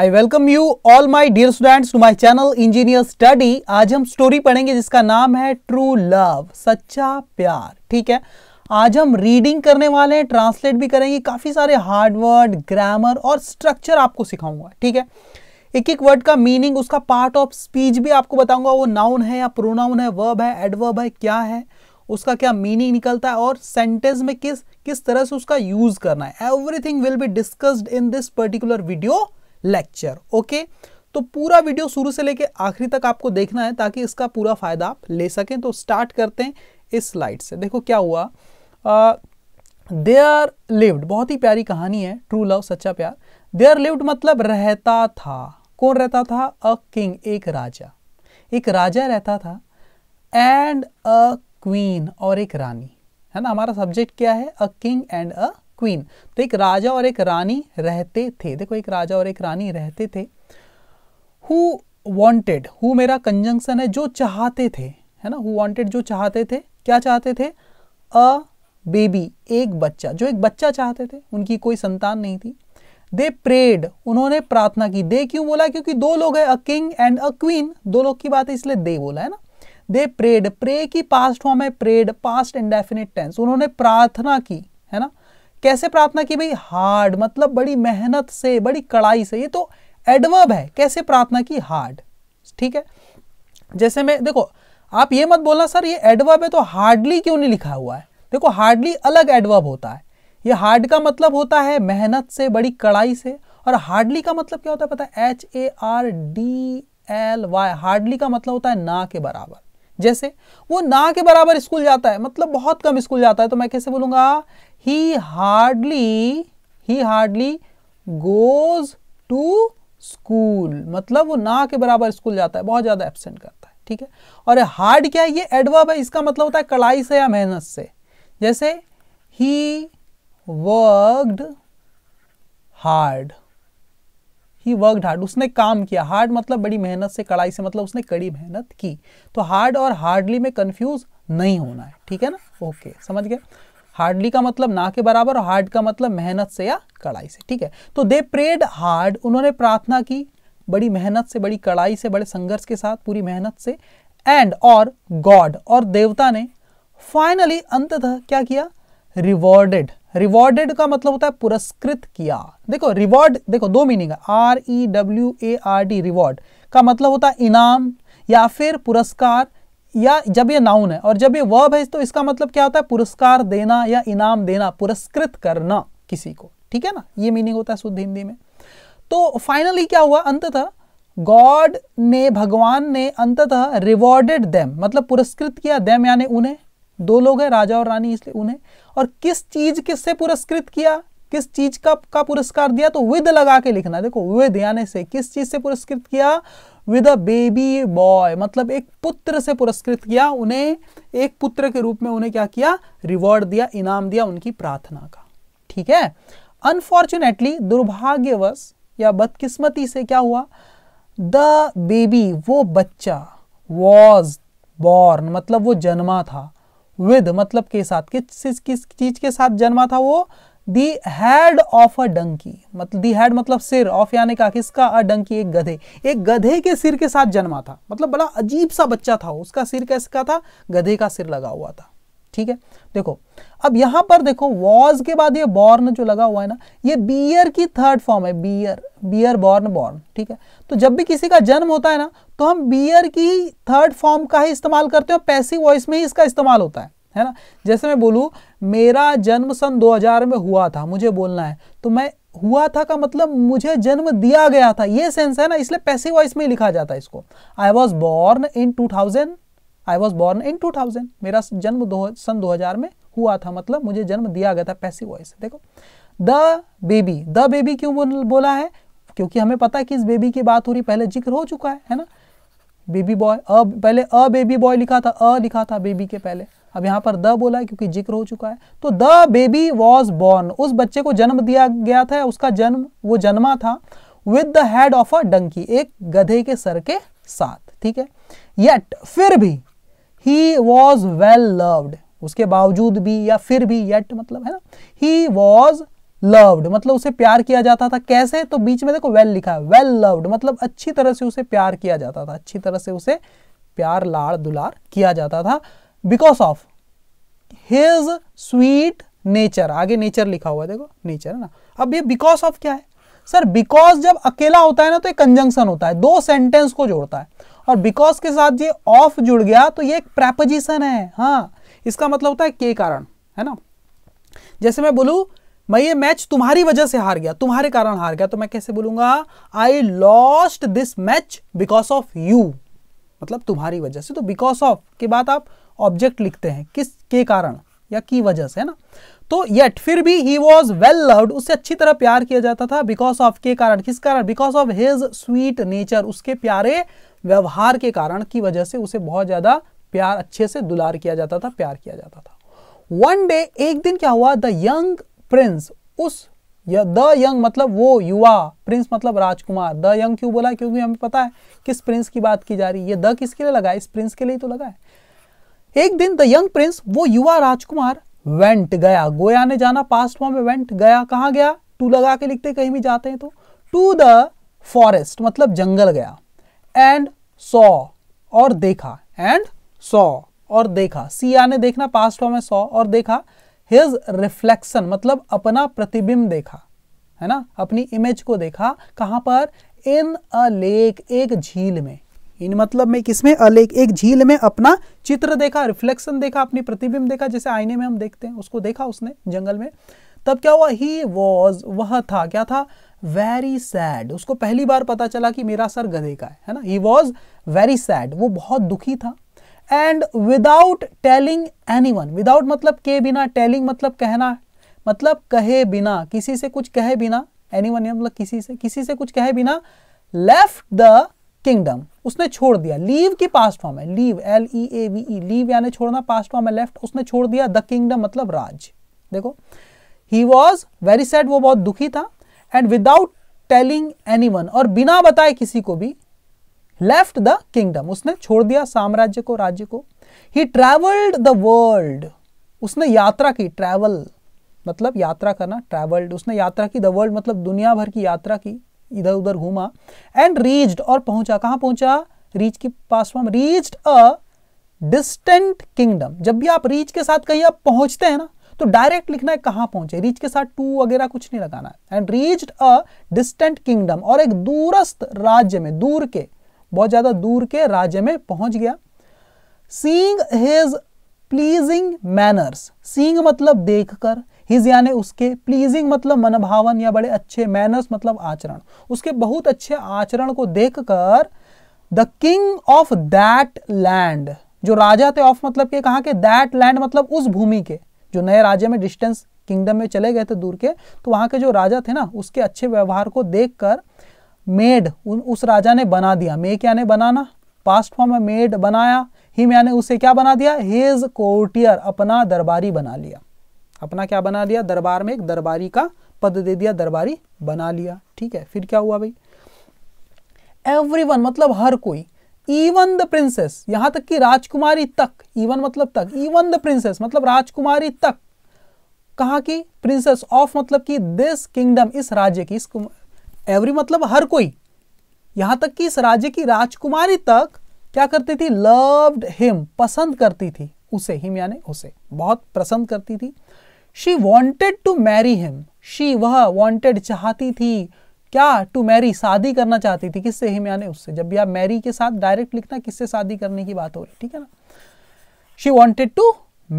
I welcome you all my dear students to my channel engineer study आज हम story पढ़ेंगे जिसका नाम है ट्रू लव सच्चा प्यार ठीक है आज हम रीडिंग करने वाले हैं ट्रांसलेट भी करेंगे काफ़ी सारे हार्ड वर्ड ग्रामर और स्ट्रक्चर आपको सिखाऊंगा ठीक है एक एक वर्ड का मीनिंग उसका पार्ट ऑफ स्पीच भी आपको बताऊंगा वो नाउन है या प्रोनाउन है वर्ब है एडवर्ब है क्या है उसका क्या मीनिंग निकलता है और सेंटेंस में किस किस तरह से उसका यूज़ करना है everything will be discussed in this particular video lecture okay तो पूरा वीडियो शुरू से लेके आखिरी तक आपको देखना है ताकि इसका पूरा फायदा आप ले सकें तो स्टार्ट करते हैं इस स्लाइड से देखो क्या हुआ दे आर लिव्ड बहुत ही प्यारी कहानी है ट्रू लव सच्चा प्यार दे आर लिव्ड मतलब रहता था कौन रहता था अ किंग एक राजा एक राजा रहता था एंड अ क्वीन और एक रानी है ना हमारा सब्जेक्ट क्या है a king and a queen तो एक राजा और एक रानी रहते थे देखो एक राजा और एक रानी रहते थे हु वॉन्टेड हु मेरा कंजंक्शन है जो चाहते थे है ना हु वॉन्टेड जो चाहते थे क्या चाहते थे अ बेबी एक बच्चा जो एक बच्चा चाहते थे उनकी कोई संतान नहीं थी दे प्रेड उन्होंने प्रार्थना की दे क्यों बोला क्योंकि दो लोग है a king and a queen दो लोग की बात है इसलिए दे बोला है ना दे प्रेड प्रे की पास्ट फॉर्म है प्रेड पास्ट इंडेफिनेट टेंस उन्होंने प्रार्थना की है ना कैसे प्रार्थना की भाई हार्ड मतलब बड़ी मेहनत से बड़ी कड़ाई से ये तो एडवर्ब है कैसे प्रार्थना की हार्ड ठीक है जैसे मैं देखो आप ये मत बोलना सर ये एडवर्ब है तो हार्डली क्यों नहीं लिखा हुआ है देखो हार्डली अलग एडवर्ब होता है ये हार्ड का मतलब होता है मेहनत से बड़ी कड़ाई से और हार्डली का मतलब क्या होता है पता है H A R D L Y hardly का मतलब होता है ना के बराबर जैसे वो ना के बराबर स्कूल जाता है मतलब बहुत कम स्कूल जाता है तो मैं कैसे बोलूंगा he hardly he hardly goes to school मतलब वो ना के बराबर स्कूल जाता है बहुत ज़्यादा एबसेंट करता है ठीक है और हार्ड क्या है ये एडवर्ब है इसका मतलब होता है कड़ाई से या मेहनत से जैसे he worked hard he work hard उसने काम किया हार्ड मतलब बड़ी मेहनत से कड़ाई से मतलब उसने कड़ी मेहनत की तो हार्ड और हार्डली में कंफ्यूज नहीं होना है ठीक है ना ओके okay, समझ गए हार्डली का मतलब ना के बराबर और हार्ड का मतलब मेहनत से या कड़ाई से ठीक है तो दे प्रेड हार्ड उन्होंने प्रार्थना की बड़ी मेहनत से बड़ी कड़ाई से बड़े संघर्ष के साथ पूरी मेहनत से एंड और गॉड और देवता ने फाइनली अंततः क्या किया रिवॉर्डेड रिवॉर्डेड का मतलब होता है पुरस्कृत किया देखो रिवॉर्ड देखो दो मीनिंग है R E W A R D reward का मतलब होता है इनाम या फिर पुरस्कार या जब ये नाउन है और जब ये वर्ब है तो इसका मतलब क्या होता है पुरस्कार देना या इनाम देना पुरस्कृत करना किसी को ठीक है ना ये मीनिंग होता है शुद्ध हिंदी में तो फाइनली क्या हुआ अंततः गॉड ने भगवान ने अंततः रिवॉर्डेड देम मतलब पुरस्कृत किया देम यानी उन्हें दो लोग हैं राजा और रानी इसलिए उन्हें और किस चीज किससे पुरस्कृत किया किस चीज का का पुरस्कार दिया तो विद लगा के लिखना देखो विद यानी से किस चीज से पुरस्कृत किया विद अ बेबी बॉय मतलब एक पुत्र से पुरस्कृत किया उन्हें एक पुत्र के रूप में उन्हें क्या किया रिवॉर्ड दिया इनाम दिया उनकी प्रार्थना का ठीक है अनफॉर्चुनेटली दुर्भाग्यवश या बदकिस्मती से क्या हुआ द बेबी वो बच्चा वॉज बॉर्न मतलब वो जन्मा था विद मतलब के साथ किस किस चीज के साथ जन्मा था वो the head of a donkey मतलब दी हैड मतलब सिर ऑफ यानी का किसका अ डंकी एक गधे एक गधे के सिर के साथ जन्मा था मतलब बड़ा अजीब सा बच्चा था उसका सिर का था गधे का सिर लगा हुआ था ठीक है देखो अब यहां पर देखो वॉज के बाद ये बॉर्न जो लगा हुआ है ना ये बियर की थर्ड फॉर्म है बियर बियर बॉर्न बॉर्न ठीक है तो जब भी किसी का जन्म होता है ना तो हम बियर की थर्ड फॉर्म का ही इस्तेमाल करते हैं पैसिव वॉइस में ही इसका इस्तेमाल होता है है ना जैसे मैं बोलू मेरा जन्म सन 2000 में हुआ था मुझे बोलना है तो मैं हुआ था का मतलब मुझे जन्म दिया गया था ये सेंस है ना इसलिए पैसिव वॉइस में ही लिखा जाता है इसको I was born in two thousand I was born in two thousand मेरा जन्म दो सन दो हजार में हुआ था मतलब मुझे जन्म दिया गया था पैसिव वॉइस देखो द बेबी द बेबी क्यों बोला है क्योंकि हमें पता है कि इस बेबी की बात हो रही पहले जिक्र हो चुका है है ना बेबी बॉय अ पहले अ बेबी बॉय लिखा था अ लिखा था बेबी के पहले अब यहाँ पर द बोला है क्योंकि जिक्र हो चुका है तो द बेबी वॉज बॉर्न उस बच्चे को जन्म दिया गया था उसका जन्म वो जन्मा था with the head of a donkey एक गधे के सर के साथ ठीक है येट फिर भी ही वॉज वेल लव्ड उसके बावजूद भी या फिर भी येट मतलब है ना ही वॉज लव्ड मतलब उसे प्यार किया जाता था कैसे तो बीच में देखो वेल well लिखा है वेल लव्ड मतलब अच्छी तरह से उसे प्यार किया जाता था अच्छी तरह से उसे प्यार लाड़ दुलार किया जाता था because of his sweet nature आगे नेचर लिखा हुआ है देखो नेचर है ना अब ये बिकॉज ऑफ क्या है सर बिकॉज जब अकेला होता है ना तो एक कंजंक्शन होता है दो सेंटेंस को जोड़ता है और बिकॉज के साथ ये ऑफ जुड़ गया तो ये एक प्रेपोजिशन है हाँ इसका मतलब होता है के कारण है ना जैसे मैं बोलू मैं ये मैच तुम्हारी वजह से हार गया तुम्हारे कारण हार गया तो मैं कैसे बोलूंगा I lost this match because of you मतलब तुम्हारी वजह से तो बिकॉज ऑफ के बाद आप ऑब्जेक्ट लिखते हैं किस के कारण या की वजह से है ना तो येट फिर भी ही वॉज वेल लव्ड उससे अच्छी तरह प्यार किया जाता था बिकॉज ऑफ के कारण किस कारण because of his sweet nature उसके प्यारे व्यवहार के कारण की वजह से उसे बहुत ज़्यादा प्यार अच्छे से दुलार किया जाता था प्यार किया जाता था वन डे एक दिन क्या हुआ द यंग प्रिंस उस द यंग मतलब वो युवा प्रिंस मतलब राजकुमार द यंग क्यों बोला क्योंकि हमें पता है किस प्रिंस की बात की जा रही है ये द किसके लिए लगा इस प्रिंस के लिए तो लगा है एक दिन द यंग प्रिंस वो युवा राजकुमार वेंट गया गोया ने जाना पास्ट फॉर्म में वेंट गया कहा गया टू लगा के लिखते कहीं भी जाते हैं तो टू द फॉरेस्ट मतलब जंगल गया एंड सॉ और देखा एंड सॉ और देखा सिया ने देखना पास्ट फॉर्म में सॉ और देखा हिज रिफ्लेक्शन मतलब अपना प्रतिबिंब देखा है ना अपनी इमेज को देखा कहां पर इन अ लेक एक झील में इन मतलब में किसमें अलेख एक झील में अपना चित्र देखा रिफ्लेक्शन देखा अपनी प्रतिबिंब देखा जैसे आईने में हम देखते हैं उसको देखा उसने जंगल में तब क्या हुआ ही वॉज वह था क्या था वेरी सैड उसको पहली बार पता चला कि मेरा सर गधे का है है ना ही वॉज वेरी सैड वो बहुत दुखी था and without telling anyone without मतलब के बिना टेलिंग मतलब कहना मतलब कहे बिना किसी से कुछ कहे बिना एनी वन मतलब किसी से किसी से कुछ कहे बिना लेफ्ट द किंगडम उसने छोड़ दिया लीव की पास्ट फॉर्म है leave L E A V E leave यानी छोड़ना पास्ट फॉर्म है लेफ्ट उसने छोड़ दिया द किंगडम मतलब राज देखो ही वॉज वेरी सैड वो बहुत दुखी था एंड विदाउट टेलिंग एनी और बिना बताए किसी को भी लेफ्ट द किंगडम उसने छोड़ दिया साम्राज्य को राज्य को ही ट्रैवल्ड द वर्ल्ड उसने यात्रा की ट्रेवल मतलब यात्रा करना ट्रैवल्ड उसने यात्रा की द वर्ल्ड मतलब दुनिया भर की यात्रा की इधर उधर घूमा एंड रीच्ड और पहुंचा कहां पहुंचा रीच की past form reached a distant kingdom जब भी आप रीच के साथ कहीं आप पहुंचते हैं ना तो डायरेक्ट लिखना है कहां पहुंचे रीच के साथ टू वगैरह कुछ नहीं लगाना and reached a distant kingdom और एक दूरस्थ राज्य में दूर के बहुत ज्यादा दूर के राज्य में पहुंच गया seeing his pleasing manners seeing मतलब देखकर हिज यानी उसके प्लीजिंग मतलब मनभावन या बड़े अच्छे मैनर्स मतलब आचरण उसके बहुत अच्छे आचरण को देखकर the king of that land जो राजा थे ऑफ मतलब के कहा के दैट लैंड मतलब उस भूमि के जो नए राज्य में डिस्टेंस किंगडम में चले गए थे दूर के तो वहां के जो राजा थे ना उसके अच्छे व्यवहार को देखकर मेड उस राजा ने बना दिया मे क्या ने बनाना पास्ट फॉर्म में मेड बनाया हिम यानी उसे क्या बना दिया हिज कोर्टियर अपना दरबारी बना लिया अपना क्या बना दिया दरबार में एक दरबारी का पद दे दिया दरबारी बना लिया ठीक है फिर क्या हुआ भाई एवरी मतलब हर कोई इवन द प्रिंसेस यहां तक कि राजकुमारी तक इवन मतलब तक इवन द प्रिंसेस मतलब राजकुमारी तक कहा कि प्रिंसेस ऑफ मतलब कि दिस किंगडम इस राज्य की इस एवरी मतलब हर कोई यहां तक कि इस राज्य की राजकुमारी तक क्या करती थी लव्ड हिम पसंद करती थी उसे हिम यानी उसे बहुत पसंद करती थी she wanted to marry him she वह वॉन्टेड चाहती थी क्या टू मैरी शादी करना चाहती थी किससे हिम यानी उससे जब भी आप मैरी के साथ डायरेक्ट लिखना किससे शादी करने की बात हो रही ठीक है ना she wanted to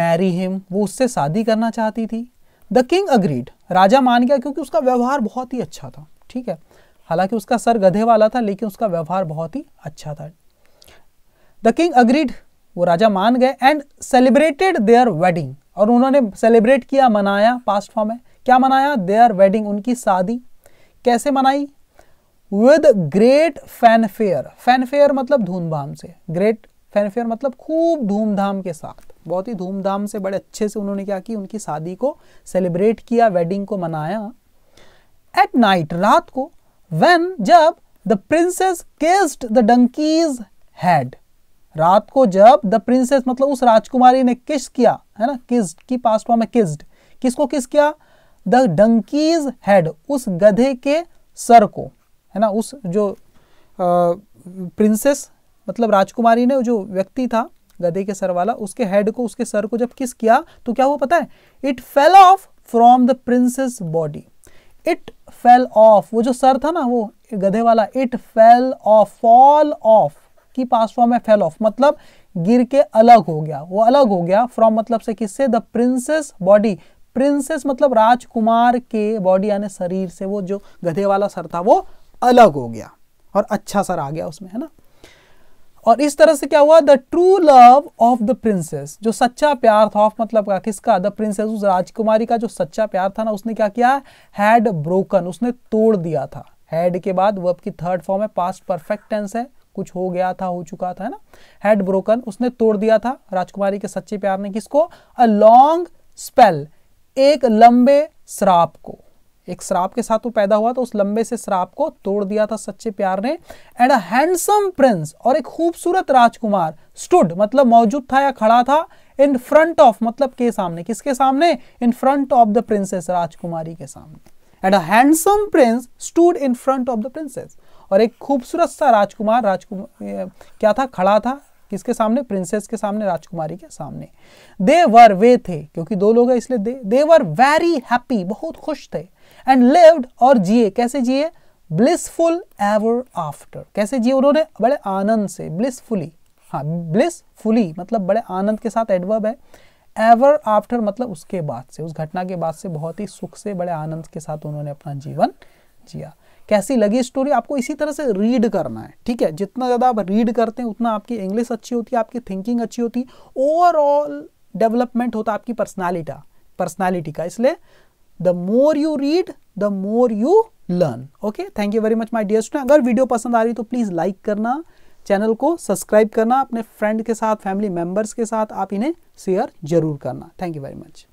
marry him वो उससे शादी करना चाहती थी द किंग अग्रीड राजा मान गया क्योंकि उसका व्यवहार बहुत ही अच्छा था ठीक है हालांकि उसका सर गधे वाला था लेकिन उसका व्यवहार बहुत ही अच्छा था द किंग अग्रीड वो राजा मान गए एंड सेलिब्रेटेड देयर वेडिंग और उन्होंने सेलिब्रेट किया मनाया पास्ट फॉर्म है क्या मनाया देयर वेडिंग उनकी शादी कैसे मनाई विद ग्रेट फैनफेयर फैनफेयर मतलब धूमधाम से ग्रेट फैनफेयर मतलब खूब धूमधाम के साथ बहुत ही धूमधाम से बड़े अच्छे से उन्होंने क्या की उनकी शादी को सेलिब्रेट किया वेडिंग को मनाया एट नाइट रात को वेन जब the princess kissed the donkey's head रात को जब द प्रिंसेस मतलब उस राजकुमारी ने किस किया है ना किस्ड की पास्ट फॉर्म है किस्ड किसको किस किया द डंकीज हेड उस गधे के सर को है ना उस जो प्रिंसेस मतलब राजकुमारी ने जो व्यक्ति था गधे के सर वाला उसके हेड को उसके सर को जब किस किया तो क्या हुआ पता है it fell off from the princess body it fell off वो जो सर था ना वो गधे वाला it fell off fall off की पास्ट फॉर्म है फेल ऑफ मतलब गिर के अलग हो गया वो अलग हो गया फ्रॉम मतलब से किससे द प्रिंसेस बॉडी प्रिंसेस मतलब राजकुमार के बॉडी यानी शरीर से वो जो गधे वाला सर था वो अलग हो गया और अच्छा सर आ गया उसमें है ना और इस तरह से क्या हुआ the true love of the princess जो सच्चा प्यार था ऑफ मतलब का किसका द प्रिंसेस उस राजकुमारी का जो सच्चा प्यार था ना उसने क्या किया हैड ब्रोकन उसने तोड़ दिया था हैड के बाद वर्ब की थर्ड फॉर्म है पास्ट परफेक्ट टेंस है कुछ हो गया था हो चुका था है ना हेड ब्रोकन उसने तोड़ दिया था राजकुमारी के सच्चे प्यार ने किसको अ लॉन्ग स्पेल एक लंबे श्राप को एक श्राप के साथ वो पैदा हुआ तो उस लंबे से श्राप को तोड़ दिया था सच्चे प्यार ने एंड अ हैंडसम प्रिंस और एक खूबसूरत राजकुमार स्टूड मतलब मौजूद था या खड़ा था इन फ्रंट ऑफ मतलब के सामने किसके सामने in front of the princess राजकुमारी के सामने and a handsome prince stood in front of the princess और एक खूबसूरत सा राजकुमार राजकुमार क्या था खड़ा था किसके सामने प्रिंसेस के सामने राजकुमारी के सामने दे वर वे थे क्योंकि दो लोग हैं इसलिए दे वर वेरी हैप्पी बहुत खुश थे एंड लिव्ड और जिए कैसे जिए ब्लिसफुल एवर आफ्टर कैसे जिए उन्होंने बड़े आनंद से ब्लिसफुली हाँ ब्लिसफुली मतलब बड़े आनंद के साथ एडवर्ब है एवर आफ्टर मतलब उसके बाद से उस घटना के बाद से बहुत ही सुख से बड़े आनंद के साथ उन्होंने अपना जीवन जिया कैसी लगी स्टोरी आपको इसी तरह से रीड करना है ठीक है जितना ज़्यादा आप रीड करते हैं उतना आपकी इंग्लिश अच्छी होती है आपकी थिंकिंग अच्छी होती है ओवरऑल डेवलपमेंट होता है आपकी पर्सनैलिटी पर्सनैलिटी का इसलिए the more you read the more you learn okay thank you very much my dear student अगर वीडियो पसंद आ रही तो प्लीज़ लाइक करना चैनल को सब्सक्राइब करना अपने फ्रेंड के साथ फैमिली मेंबर्स के साथ आप इन्हें शेयर जरूर करना थैंक यू वेरी मच